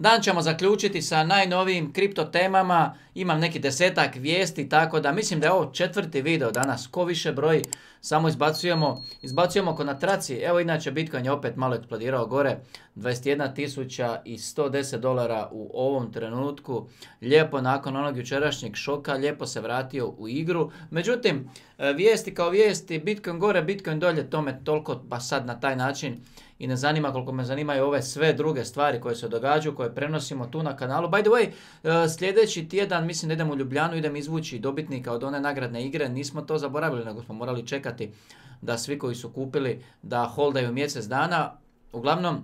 Dan ćemo zaključiti sa najnovijim kripto temama, imam neki desetak vijesti, tako da mislim da je ovo četvrti video danas, ko više broji, samo izbacujemo, izbacujemo ko na traci, evo inače Bitcoin je opet malo eksplodirao gore, 21.110 dolara u ovom trenutku, lijepo nakon onog jučerašnjeg šoka, lijepo se vratio u igru, međutim, e, vijesti kao vijesti, Bitcoin gore, Bitcoin dolje, tome toliko, pa sad na taj način, i ne zanima koliko me zanimaju ove sve druge stvari koje se događaju, koje prenosimo tu na kanalu. By the way, e, sljedeći tjedan mislim da idem u Ljubljanu, idem izvući dobitnika od one nagradne igre, nismo to zaboravili, nego smo morali čekati da svi koji su kupili da holdaju mjesec dana. Uglavnom,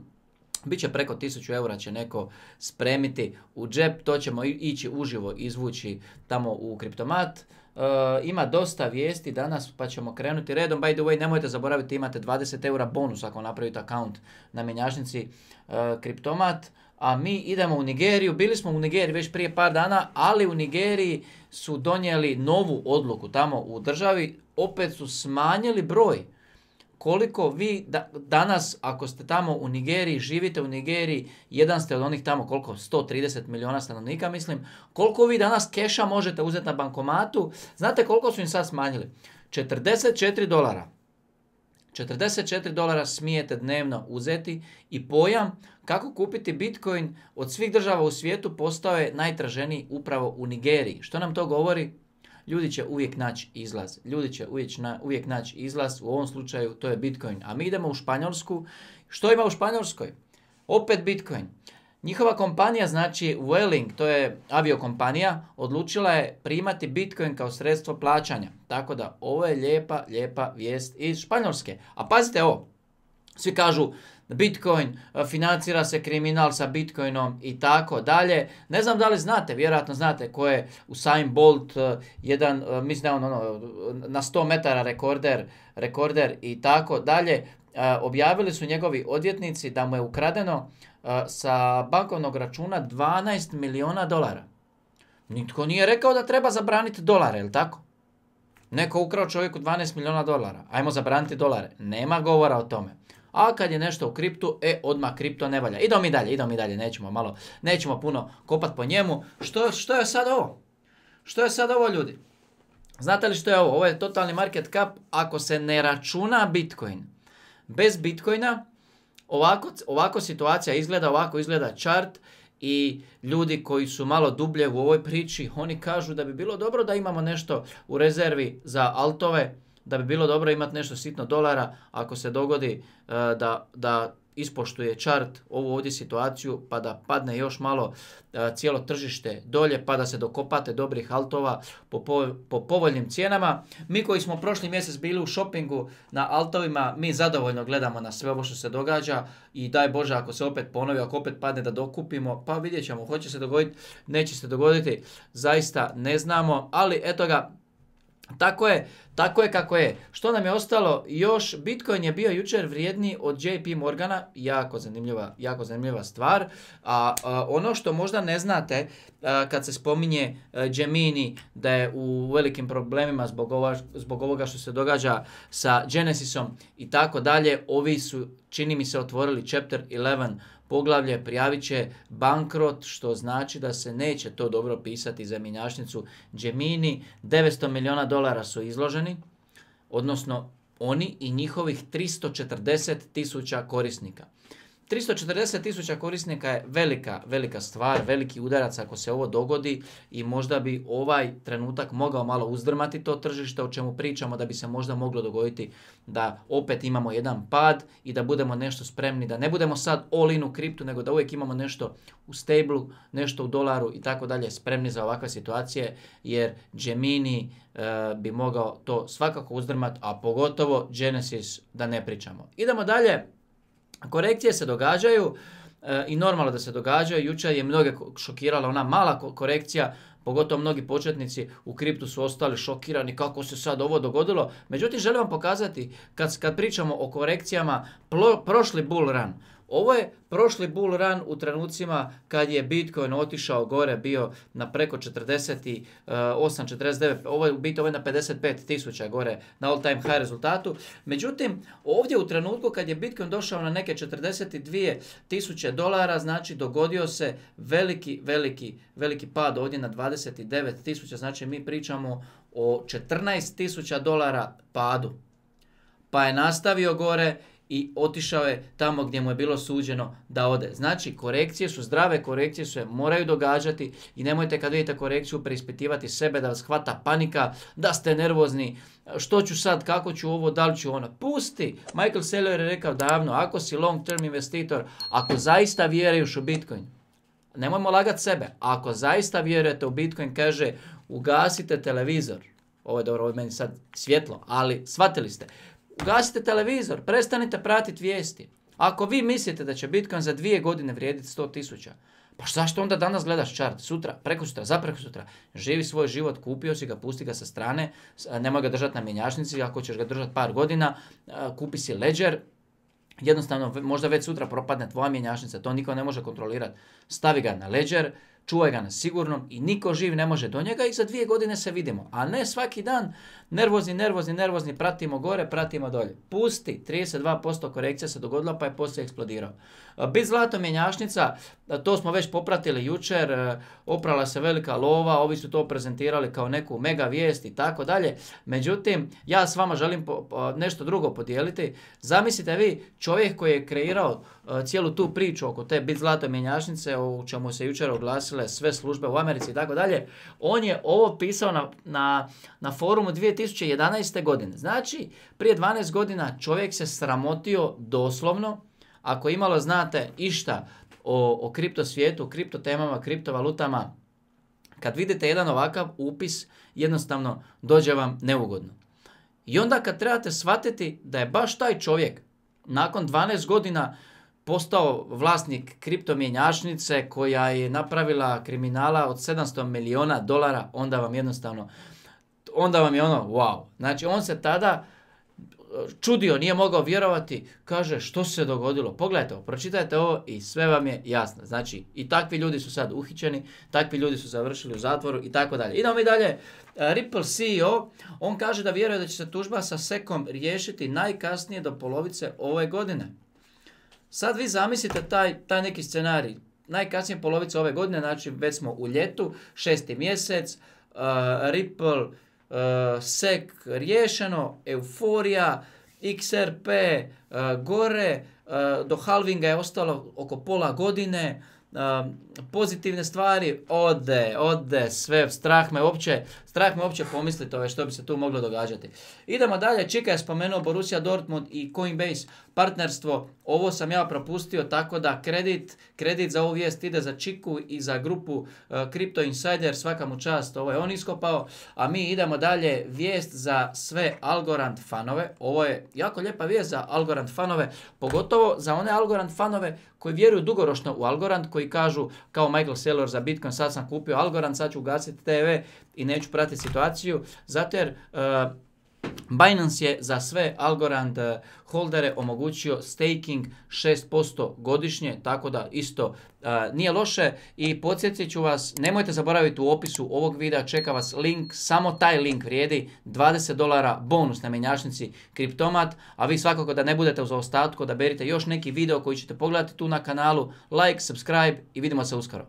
Biće preko 1000 eura će neko spremiti u džep, to ćemo ići uživo izvući tamo u kriptomat. E, ima dosta vijesti danas pa ćemo krenuti redom. By the way, nemojte zaboraviti imate 20 eura bonus ako napravite account na mjenjačnici e, kriptomat. A mi idemo u Nigeriju. Bili smo u Nigeriji već prije par dana, ali u Nigeriji su donijeli novu odluku tamo u državi. Opet su smanjili broj koliko vi da, danas, ako ste tamo u Nigeriji, živite u Nigeriji, jedan ste od onih tamo, koliko, 130 miliona stanovnika, mislim, koliko vi danas keša možete uzeti na bankomatu, znate koliko su im sad smanjili? 44 dolara. 44 dolara smijete dnevno uzeti i pojam kako kupiti Bitcoin od svih država u svijetu postao je najtraženiji upravo u Nigeriji. Što nam to govori? ljudi će uvijek naći izlaz. Ljudi će uvijek, na, uvijek naći izlaz, u ovom slučaju to je Bitcoin. A mi idemo u Španjolsku. Što ima u Španjolskoj? Opet Bitcoin. Njihova kompanija, znači Welling, to je aviokompanija, odlučila je primati Bitcoin kao sredstvo plaćanja. Tako da ovo je lijepa, lijepa vijest iz Španjolske. A pazite ovo, svi kažu Bitcoin, e, financira se kriminal sa Bitcoinom i tako dalje. Ne znam da li znate, vjerojatno znate ko je Usain Bolt, e, jedan, e, mislim ono, na 100 metara rekorder, rekorder i tako dalje. Objavili su njegovi odvjetnici da mu je ukradeno sa bankovnog računa 12 miliona dolara. Nitko nije rekao da treba zabraniti dolare, jel tako? Neko ukrao čovjeku 12 miliona dolara. Ajmo zabraniti dolare. Nema govora o tome a kad je nešto u kriptu, e, odmah kripto ne valja. Idemo mi dalje, idemo mi dalje, nećemo malo, nećemo puno kopat po njemu. Što, što je sad ovo? Što je sad ovo ljudi? Znate li što je ovo? Ovo je totalni market cap ako se ne računa Bitcoin. Bez Bitcoina ovako, ovako situacija izgleda, ovako izgleda chart i ljudi koji su malo dublje u ovoj priči, oni kažu da bi bilo dobro da imamo nešto u rezervi za altove, da bi bilo dobro imati nešto sitno dolara ako se dogodi e, da, da ispoštuje čart ovu ovdje situaciju pa da padne još malo e, cijelo tržište dolje pa da se dokopate dobrih altova po, po, povoljnim cijenama. Mi koji smo prošli mjesec bili u shoppingu na altovima, mi zadovoljno gledamo na sve ovo što se događa i daj Bože ako se opet ponovi, ako opet padne da dokupimo, pa vidjet ćemo, hoće se dogoditi, neće se dogoditi, zaista ne znamo, ali eto ga, tako je, tako je kako je. Što nam je ostalo još? Bitcoin je bio jučer vrijedniji od JP Morgana, jako zanimljiva, jako zanimljiva stvar. A, ono što možda ne znate kad se spominje e, Gemini da je u velikim problemima zbog, zbog ovoga što se događa sa Genesisom i tako dalje, ovi su čini mi se otvorili chapter 11 poglavlje prijavit će bankrot, što znači da se neće to dobro pisati za minjašnicu Gemini. 900 milijuna dolara su izloženi, odnosno oni i njihovih 340 tisuća korisnika. 340 tisuća korisnika je velika, velika stvar, veliki udarac ako se ovo dogodi i možda bi ovaj trenutak mogao malo uzdrmati to tržište o čemu pričamo da bi se možda moglo dogoditi da opet imamo jedan pad i da budemo nešto spremni, da ne budemo sad all in u kriptu nego da uvijek imamo nešto u stablu, nešto u dolaru i tako dalje spremni za ovakve situacije jer Gemini eh, bi mogao to svakako uzdrmati, a pogotovo Genesis da ne pričamo. Idemo dalje. Korekcije se događaju e, i normalno da se događaju. Jučer je mnoge šokirala ona mala korekcija, pogotovo mnogi početnici u kriptu su ostali šokirani kako se sad ovo dogodilo. Međutim, želim vam pokazati kad, kad pričamo o korekcijama prošli bull run. Ovo je prošli bull run u trenucima kad je Bitcoin otišao gore, bio na preko 48, 49, e, ovo je u biti ovo je na 55 tisuća gore na all time high rezultatu. Međutim, ovdje u trenutku kad je Bitcoin došao na neke 42 tisuće dolara, znači dogodio se veliki, veliki, veliki pad ovdje na 29 tisuća, znači mi pričamo o 14 tisuća dolara padu. Pa je nastavio gore i otišao je tamo gdje mu je bilo suđeno da ode. Znači, korekcije su zdrave, korekcije se moraju događati i nemojte kad vidite korekciju preispitivati sebe da vas hvata panika, da ste nervozni, što ću sad, kako ću ovo, da li ću ono. Pusti! Michael Saylor je rekao davno, ako si long term investitor, ako zaista vjeruješ u Bitcoin, nemojmo lagati sebe, ako zaista vjerujete u Bitcoin, kaže, ugasite televizor. Ovo je dobro, ovo je meni sad svjetlo, ali shvatili ste Ugasite televizor, prestanite pratiti vijesti. Ako vi mislite da će Bitcoin za dvije godine vrijediti 100 tisuća, pa zašto onda danas gledaš čart? Sutra, preko sutra, zapreko sutra. Živi svoj život, kupio si ga, pusti ga sa strane, nemoj ga držati na mjenjačnici, ako ćeš ga držati par godina, kupi si ledger, jednostavno možda već sutra propadne tvoja mjenjačnica, to niko ne može kontrolirati. Stavi ga na ledger, čuvaj ga na sigurnom i niko živ ne može do njega i za dvije godine se vidimo. A ne svaki dan nervozni, nervozni, nervozni, pratimo gore, pratimo dolje. Pusti, 32% korekcija se dogodila pa je poslije eksplodirao. Bit zlato mjenjašnica, to smo već popratili jučer, oprala se velika lova, ovi su to prezentirali kao neku mega vijest i tako dalje. Međutim, ja s vama želim nešto drugo podijeliti. Zamislite vi čovjek koji je kreirao cijelu tu priču oko te bit zlato mjenjašnice o čemu se jučer oglasili sve službe u Americi i tako dalje, on je ovo pisao na, na, na forumu 2011. godine. Znači, prije 12 godina čovjek se sramotio doslovno, ako imalo znate išta o, o kripto svijetu, kripto temama, kriptovalutama, kad vidite jedan ovakav upis, jednostavno dođe vam neugodno. I onda kad trebate shvatiti da je baš taj čovjek nakon 12 godina postao vlasnik kriptomjenjačnice koja je napravila kriminala od 700 milijuna dolara, onda vam jednostavno, onda vam je ono wow. Znači on se tada e, čudio, nije mogao vjerovati, kaže što se dogodilo. Pogledajte ovo, pročitajte ovo i sve vam je jasno. Znači i takvi ljudi su sad uhićeni, takvi ljudi su završili u zatvoru i tako dalje. Idemo mi dalje. E, Ripple CEO, on kaže da vjeruje da će se tužba sa sekom riješiti najkasnije do polovice ove godine. Sad vi zamislite taj, taj neki scenarij. Najkasnije polovica ove godine, znači već smo u ljetu, šesti mjesec, uh, Ripple, uh, SEC riješeno, euforija, XRP uh, gore, uh, do halvinga je ostalo oko pola godine, pozitivne stvari, ode, ode, sve, strah me uopće, strah me uopće pomisliti što bi se tu moglo događati. Idemo dalje, Čika je spomenuo Borussia Dortmund i Coinbase partnerstvo, ovo sam ja propustio, tako da kredit, kredit za ovu vijest ide za Čiku i za grupu e, Crypto Insider, svaka mu čast, ovo je on iskopao, a mi idemo dalje, vijest za sve Algorand fanove, ovo je jako lijepa vijest za Algorand fanove, pogotovo za one Algorand fanove koji vjeruju dugoročno u Algorand, koji kažu kao Michael Saylor za Bitcoin, sad sam kupio Algorand, sad ću ugasiti TV i neću pratiti situaciju, zato jer e, Binance je za sve Algorand eh, holdere omogućio staking 6% godišnje, tako da isto eh, nije loše. I podsjetit ću vas, nemojte zaboraviti u opisu ovog videa, čeka vas link, samo taj link vrijedi 20 dolara bonus na menjačnici Kriptomat, a vi svakako da ne budete u zaostatku, da berite još neki video koji ćete pogledati tu na kanalu, like, subscribe i vidimo se uskoro.